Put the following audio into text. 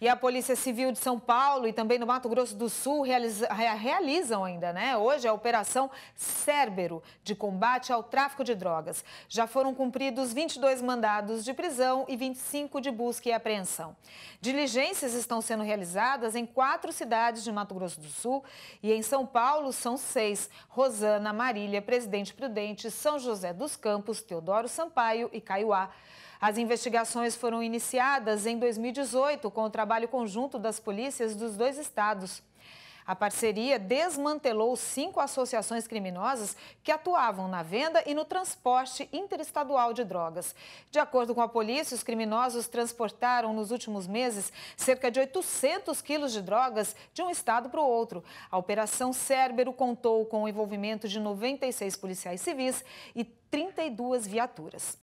E a Polícia Civil de São Paulo e também no Mato Grosso do Sul realiza, realizam ainda, né? Hoje a Operação Cérbero de combate ao tráfico de drogas. Já foram cumpridos 22 mandados de prisão e 25 de busca e apreensão. Diligências estão sendo realizadas em quatro cidades de Mato Grosso do Sul e em São Paulo são seis: Rosana, Marília, Presidente Prudente, São José dos Campos, Teodoro Sampaio e Caiuá. As investigações foram iniciadas em 2018 com o trabalho conjunto das polícias dos dois estados. A parceria desmantelou cinco associações criminosas que atuavam na venda e no transporte interestadual de drogas. De acordo com a polícia, os criminosos transportaram nos últimos meses cerca de 800 quilos de drogas de um estado para o outro. A Operação Cérbero contou com o envolvimento de 96 policiais civis e 32 viaturas.